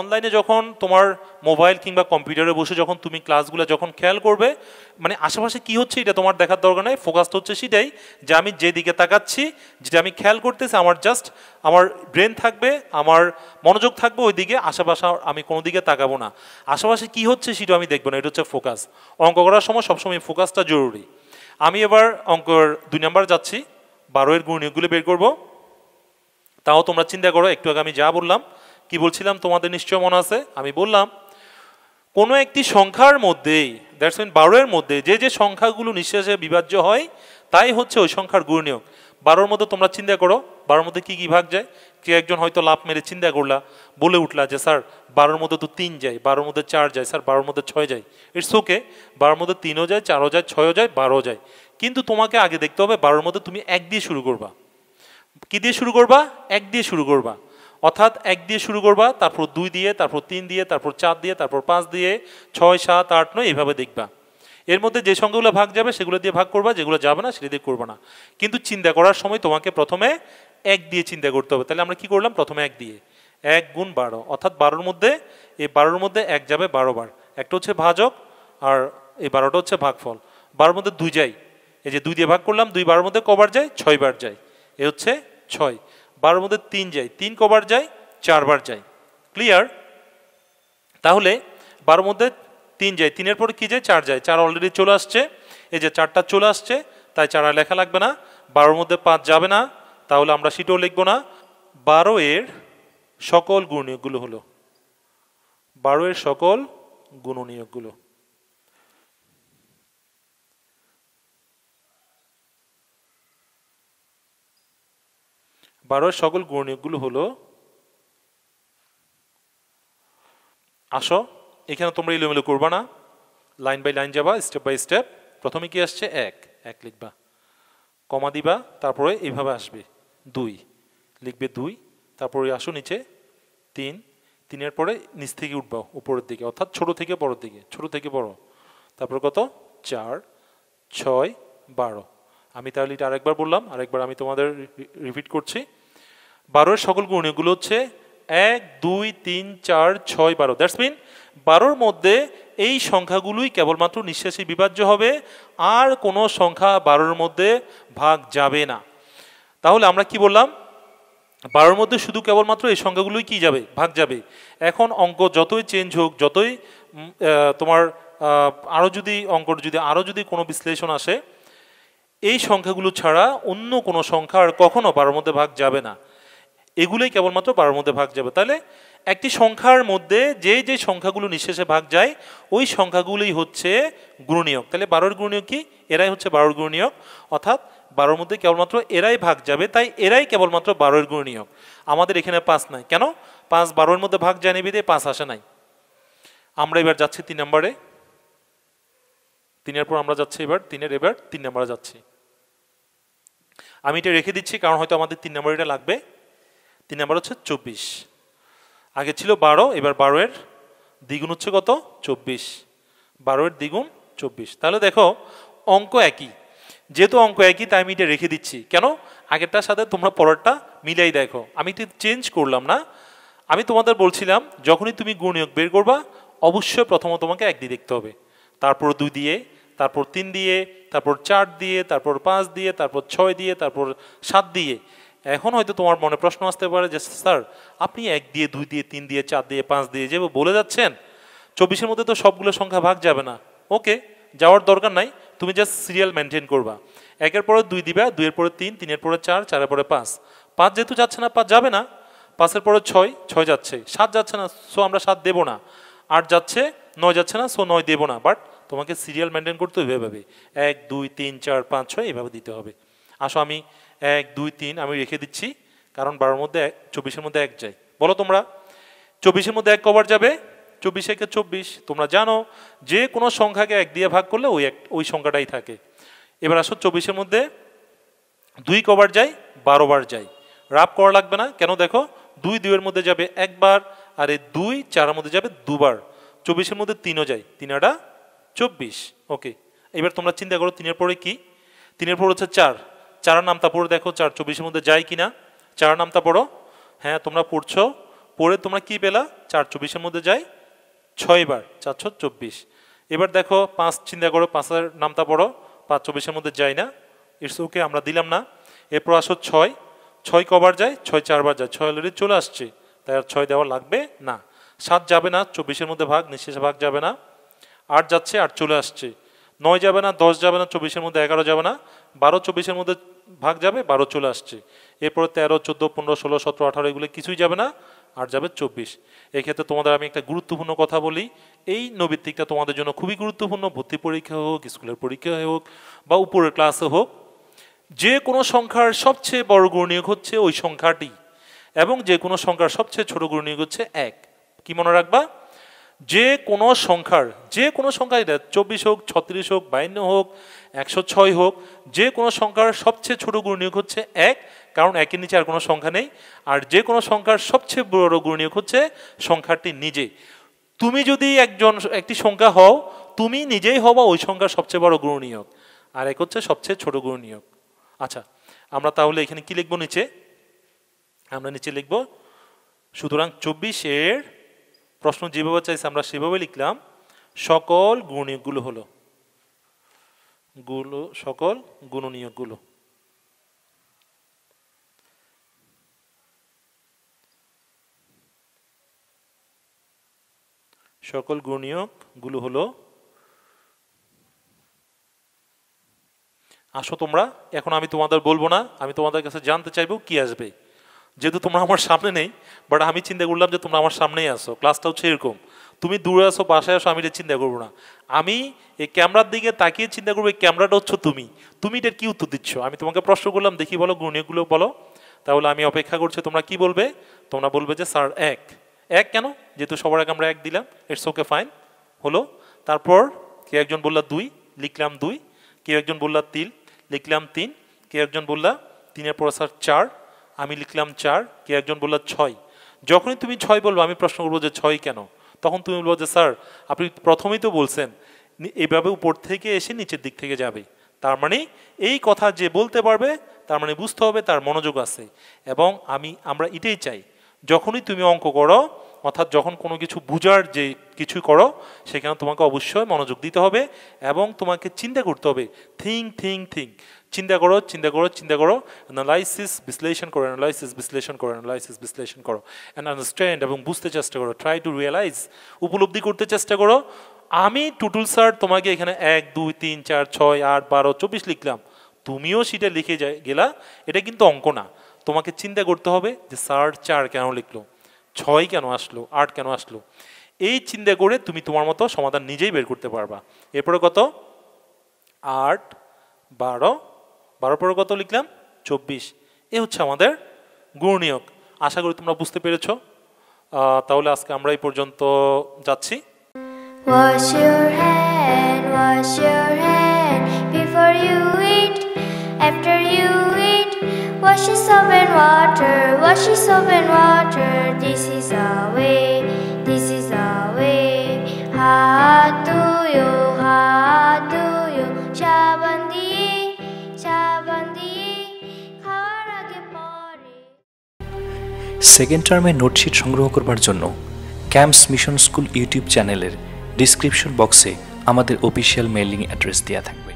অনলাইনে যখন তোমার মোবাইল কিংবা কম্পিউটারে বসে যখন তুমি ক্লাসগুলো যখন খেয়াল করবে মানে আশেপাশে কি হচ্ছে এটা তোমার দেখার দরকার নাই ফোকাস তো হচ্ছে সেটাই যে আমি যেদিকে তাকাচ্ছি যেটা আমি খেয়াল করতেছি আমার জাস্ট আমার ব্রেন থাকবে আমার মনোযোগ থাকবে ওই দিকে আশেপাশে আমি কোনো দিকে তাকাবো না আশেপাশে কি হচ্ছে সেটা আমি দেখবো না এটা হচ্ছে ফোকাস অঙ্ক করার সময় সবসময় ফোকাসটা জরুরি আমি এবার অঙ্কর দুই নাম্বার যাচ্ছি বারোয়ের গুণনীয়গুলো বের করব তাও তোমরা চিন্তা করো একটু আগে আমি যা বললাম কি বলছিলাম তোমাদের নিশ্চয় মনে আছে আমি বললাম কোনো একটি সংখ্যার মধ্যে দ্যাটস মিন বারোয়ের মধ্যে যে যে সংখ্যাগুলো নিঃশ্বাসে বিভাজ্য হয় তাই হচ্ছে ওই সংখ্যার গুণনীয়ক বারোর মধ্যে তোমরা চিন্তা করো বারোর মধ্যে কি কি ভাগ যায় কেউ একজন হয়তো লাভ মেরে চিন্তা করলা বলে উঠলা যে স্যার বারোর মধ্যে তো তিন যায় বারোর মধ্যে চার যায় স্যার বারোর মধ্যে ছয় যায় ইটস ওকে বারোর মধ্যে তিনও যায় চারও যায় ছয়ও যায় বারো যায় কিন্তু তোমাকে আগে দেখতে হবে বারোর মধ্যে তুমি এক দিয়ে শুরু করবা কী দিয়ে শুরু করবা এক দিয়ে শুরু করবা অর্থাৎ এক দিয়ে শুরু করবা তারপর দুই দিয়ে তারপর তিন দিয়ে তারপর চার দিয়ে তারপর পাঁচ দিয়ে ছয় সাত আট নয় এইভাবে দেখবা এর মধ্যে যে সংখ্যাগুলো ভাগ যাবে সেগুলো দিয়ে ভাগ করবা যেগুলো যাবে না সেটা দিয়ে করবো না কিন্তু চিন্তা করার সময় তোমাকে প্রথমে এক দিয়ে চিন্তা করতে হবে তাহলে আমরা কি করলাম প্রথমে এক দিয়ে এক গুণ বারো অর্থাৎ বারোর মধ্যে এই বারোর মধ্যে এক যাবে বারো বার একটা হচ্ছে ভাজক আর এই বারোটা হচ্ছে ভাগফল বারোর মধ্যে দুই যাই এই যে দুই দিয়ে ভাগ করলাম দুই বারোর মধ্যে কবার যায় ছয় বার যায় এ হচ্ছে ছয় বারোর মধ্যে তিন যায় তিন কবার যায় চারবার যায় ক্লিয়ার তাহলে বারোর মধ্যে তিন যায় তিনের পরে কী যায় চার যায় চার অলরেডি চলে আসছে এই যে চারটা চলে আসছে তাই চার আর লেখা লাগবে না বারোর মধ্যে পাঁচ যাবে না তাহলে আমরা সেটাও লিখবো না বারো এর সকল গুণনীয়কগুলো হলো বারো এর সকল গুণনীয়কগুলো বারোয় সকল গুণীয়গুলো হলো আসো এখানে তোমরা এলোমেলো করবা না লাইন বাই লাইন যাবা স্টেপ বাই স্টেপ প্রথমে কি আসছে এক এক লিখবা কমা দিবা তারপরে এইভাবে আসবে দুই লিখবে দুই তারপরে আসো নিচে তিন তিনের পরে নিচ থেকে উঠবা উপরের দিকে অর্থাৎ ছোট থেকে বড়োর দিকে ছোট থেকে বড় তারপরে কত চার ছয় বারো আমি তাহলে এটা আরেকবার বললাম আরেকবার আমি তোমাদের রিপিট করছি বারোর সকল গুণগুলো হচ্ছে এক দুই তিন চার ছয় বারো দ্যাটস মিন বারোর মধ্যে এই সংখ্যাগুলোই কেবলমাত্র নিঃশ্বাসী বিভাজ্য হবে আর কোনো সংখ্যা বারোর মধ্যে ভাগ যাবে না তাহলে আমরা কি বললাম বারোর মধ্যে শুধু কেবলমাত্র এই সংখ্যাগুলোই কি যাবে ভাগ যাবে এখন অঙ্ক যতই চেঞ্জ হোক যতই তোমার আরও যদি অঙ্কর যদি আরও যদি কোনো বিশ্লেষণ আসে এই সংখ্যাগুলো ছাড়া অন্য কোনো সংখ্যা আর কখনও বারোর মধ্যে ভাগ যাবে না এগুলোই কেবলমাত্র বারোর মধ্যে ভাগ যাবে তাহলে একটি সংখ্যার মধ্যে যে যে সংখ্যাগুলো নিঃশেষে ভাগ যায় ওই সংখ্যাগুলোই হচ্ছে গুণনীয়ক তাহলে বারোর গুণনীয়ক কি এরাই হচ্ছে বারোর গুণনীয়ক অর্থাৎ বারোর মধ্যে কেবলমাত্র এরাই ভাগ যাবে তাই এরাই কেবলমাত্র বারোর গুণনীয়ক আমাদের এখানে পাঁচ নাই কেন পাঁচ বারোর মধ্যে ভাগ যায় নেবিদে পাঁচ আসে নাই আমরা এবার যাচ্ছি তিন নম্বরে তিনের পর আমরা যাচ্ছি এবার তিনের এবার তিন নম্বরে যাচ্ছি আমি এটা রেখে দিচ্ছি কারণ হয়তো আমাদের তিন নম্বর এটা লাগবে তিন নাম্বার হচ্ছে চব্বিশ আগে ছিল বারো এবার বারোয়ের দ্বিগুণ হচ্ছে কত চব্বিশ বারোয়ের দ্বিগুণ চব্বিশ তাহলে দেখো অঙ্ক একই যেহেতু অঙ্ক একই তাই আমি এটা রেখে দিচ্ছি কেন আগেরটার সাথে তোমরা পরেরটা মিলাই দেখো আমি তো চেঞ্জ করলাম না আমি তোমাদের বলছিলাম যখনই তুমি গুণয়োগ বের করবা অবশ্যই প্রথমে তোমাকে এক দিয়ে দেখতে হবে তারপর দুই দিয়ে তারপর তিন দিয়ে তারপর চার দিয়ে তারপর পাঁচ দিয়ে তারপর ছয় দিয়ে তারপর সাত দিয়ে এখন হয়তো তোমার মনে প্রশ্ন আসতে পারে যে স্যার আপনি এক দিয়ে দুই দিয়ে তিন দিয়ে চার দিয়ে পাঁচ দিয়ে যে বলে যাচ্ছেন চব্বিশের মধ্যে তো সবগুলো সংখ্যা ভাগ যাবে না ওকে যাওয়ার দরকার নাই তুমি জাস্ট সিরিয়াল মেনটেন করবা একের পরে দুই দিবা দুইয়ের পরে তিন তিনের পরে চার চারের পরে পাঁচ পাঁচ যেহেতু যাচ্ছে না পাঁচ যাবে না পাঁচের পরে ছয় ছয় যাচ্ছে সাত যাচ্ছে না সো আমরা সাত দেবো না আট যাচ্ছে নয় যাচ্ছে না সো নয় দেবো না বাট তোমাকে সিরিয়াল মেনটেন করতে হবে এভাবে এক দুই তিন চার পাঁচ ছয় এভাবে দিতে হবে আসো আমি এক দুই তিন আমি রেখে দিচ্ছি কারণ বারোর মধ্যে এক চব্বিশের মধ্যে এক যায় বলো তোমরা চব্বিশের মধ্যে এক কবার যাবে চব্বিশ একে চব্বিশ তোমরা জানো যে কোনো সংখ্যাকে এক দিয়ে ভাগ করলে ওই এক ওই সংখ্যাটাই থাকে এবার আসো চব্বিশের মধ্যে দুই কবার যায় বারোবার যাই রাপ করা লাগবে না কেন দেখো দুই দুইয়ের মধ্যে যাবে একবার আর এই দুই চারের মধ্যে যাবে দুবার চব্বিশের মধ্যে তিনও যায় তিনাটা চব্বিশ ওকে এবার তোমরা চিন্তা করো তিনের পরে কি তিনের পর হচ্ছে চার চারা নামতা পড়ো দেখো চার চব্বিশের মধ্যে যায় কি না চারা নামতা পড়ো হ্যাঁ তোমরা পড়ছো পড়ে তোমরা কি পেলা চার চব্বিশের মধ্যে যায় ছয়বার চারশো চব্বিশ এবার দেখো পাঁচ চিন্তা করো পাঁচের নামতা পড়ো পাঁচ চব্বিশের মধ্যে যায় না ইটস ওকে আমরা দিলাম না এরপর আসো ছয় ছয় কবার যায় ছয় চারবার যায় ছয় অলরেডি চলে আসছে তাই আর ছয় দেওয়া লাগবে না সাত যাবে না চব্বিশের মধ্যে ভাগ নিঃশেষে ভাগ যাবে না আট যাচ্ছে আট চলে আসছে নয় যাবে না দশ যাবে না চব্বিশের মধ্যে এগারো যাবে না বারো চব্বিশের মধ্যে ভাগ যাবে বারো চলে আসছে এরপর তেরো চোদ্দো পনেরো ষোলো সতেরো আঠারো এগুলো কিছুই যাবে না আর যাবে চব্বিশ এক্ষেত্রে তোমাদের আমি একটা গুরুত্বপূর্ণ কথা বলি এই নৈবৃত্তিকটা তোমাদের জন্য খুবই গুরুত্বপূর্ণ ভর্তি পরীক্ষা হোক স্কুলের পরীক্ষা হোক বা উপরের ক্লাসে হোক যে কোনো সংখ্যার সবচেয়ে বড় গুণনীয়ক হচ্ছে ওই সংখ্যাটি এবং যে কোনো সংখ্যার সবচেয়ে ছোট গুণনীয়ক হচ্ছে এক কি মনে রাখবা যে কোনো সংখ্যার যে কোনো সংখ্যা এটা চব্বিশ হোক ছত্রিশ হোক বাইন্ন হোক একশো ছয় হোক যে কোনো সংখ্যার সবচেয়ে ছোট গুণনীয়ক হচ্ছে এক কারণ একের নিচে আর কোনো সংখ্যা নেই আর যে কোনো সংখ্যার সবচেয়ে বড় গুণনীয়ক হচ্ছে সংখ্যাটি নিজে তুমি যদি একজন একটি সংখ্যা হও তুমি নিজেই হবা ওই সংখ্যার সবচেয়ে বড় গুণনীয়ক আর এক হচ্ছে সবচেয়ে ছোট গুণনীয়ক আচ্ছা আমরা তাহলে এখানে কি লিখবো নিচে আমরা নিচে লিখব সুতরাং চব্বিশের এর প্রশ্ন যেভাবে চাইছে আমরা সেভাবে লিখলাম সকল গুণনীয়কগুলো হলো গুলো সকল গুণনীয়কগুলো সকল গুলো হলো আসো তোমরা এখন আমি তোমাদের বলবো না আমি তোমাদের কাছে জানতে চাইবো কি আসবে যেহেতু তোমরা আমার সামনে নেই বাট আমি চিন্তা করলাম যে তোমরা আমার সামনেই আসো ক্লাসটা হচ্ছে এরকম তুমি দূরে আসো বাসায় আসো আমি এটা চিন্তা করবো না আমি এই ক্যামেরার দিকে তাকিয়ে চিন্তা করবো এই ক্যামেরাটা হচ্ছে তুমি তুমি এটার কি উত্তর দিচ্ছ আমি তোমাকে প্রশ্ন করলাম দেখি বলো গুণীয়গুলো বলো তাহলে আমি অপেক্ষা করছি তোমরা কি বলবে তোমরা বলবে যে স্যার এক এক কেন যেহেতু সবার আগে আমরা এক দিলাম ইটস ওকে ফাইন হলো তারপর কেউ একজন বললা দুই লিখলাম দুই কেউ একজন বললা তিল লিখলাম তিন কেউ একজন বললা তিনের পর স্যার চার আমি লিখলাম চার কে একজন বললো ছয় যখনই তুমি ছয় বলবো আমি প্রশ্ন করবো যে ছয় কেন তখন তুমি বলবো যে স্যার আপনি প্রথমেই তো বলছেন এভাবে উপর থেকে এসে নিচের দিক থেকে যাবে তার মানে এই কথা যে বলতে পারবে তার মানে বুঝতে হবে তার মনোযোগ আছে এবং আমি আমরা এটাই চাই যখনই তুমি অঙ্ক করো অর্থাৎ যখন কোনো কিছু বুঝার যে কিছু করো সেখানে তোমাকে অবশ্যই মনোযোগ দিতে হবে এবং তোমাকে চিন্তা করতে হবে থিং থিং থিং চিন্তা করো চিন্তা করো চিন্তা করো অ্যানালাইসিস বিশ্লেষণ করো অ্যানালাইসিস বিশ্লেষণ করো অ্যানালাইসিস বিশ্লেষণ করো অ্যান্ড আন্ডারস্ট্যান্ড এবং বুঝতে চেষ্টা করো ট্রাই টু রিয়েলাইজ উপলব্ধি করতে চেষ্টা করো আমি টুটুল স্যার তোমাকে এখানে এক দুই তিন চার ছয় আট বারো চব্বিশ লিখলাম তুমিও সেটা লিখে যায় গেলা এটা কিন্তু অঙ্ক না তোমাকে চিন্তা করতে হবে যে স্যার চার কেন লিখলো ছয় কেন আসলো আট কেন আসলো এই চিন্তা করে তুমি তোমার মতো সমাধান নিজেই বের করতে পারবা এরপরে কত আট বারো বারো পরে কত লিখলাম চব্বিশ এ হচ্ছে আমাদের গুণনীয়ক আশা করি তোমরা বুঝতে পেরেছ তাহলে আজকে আমরা এই পর্যন্ত যাচ্ছি after you eat. wash yourself in water, wash yourself in water. This is our way, this is our way. Ha do you, ha do you? 차반디, 차반디, 가을하게 버리. Second টার্মে নোটশিট সংগ্রহ করবার জন্য ক্যাম্পস মিশন স্কুল ইউটিউব চ্যানেলের description বক্সে আমাদের official mailing address দেওয়া থাকবে